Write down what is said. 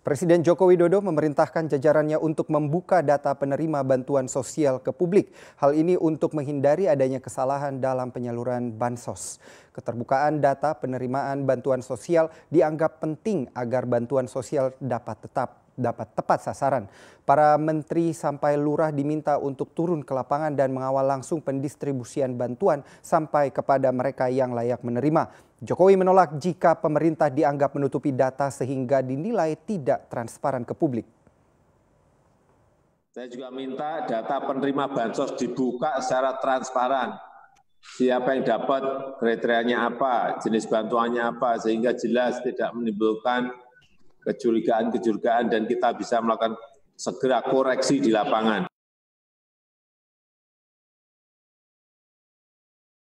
Presiden Joko Widodo memerintahkan jajarannya untuk membuka data penerima bantuan sosial ke publik. Hal ini untuk menghindari adanya kesalahan dalam penyaluran bansos. Keterbukaan data penerimaan bantuan sosial dianggap penting agar bantuan sosial dapat tetap dapat tepat sasaran. Para menteri sampai lurah diminta untuk turun ke lapangan dan mengawal langsung pendistribusian bantuan sampai kepada mereka yang layak menerima. Jokowi menolak jika pemerintah dianggap menutupi data sehingga dinilai tidak transparan ke publik. Saya juga minta data penerima bansos dibuka secara transparan. Siapa yang dapat kriterianya apa, jenis bantuannya apa, sehingga jelas tidak menimbulkan kecurigaan-kecurigaan dan kita bisa melakukan segera koreksi di lapangan.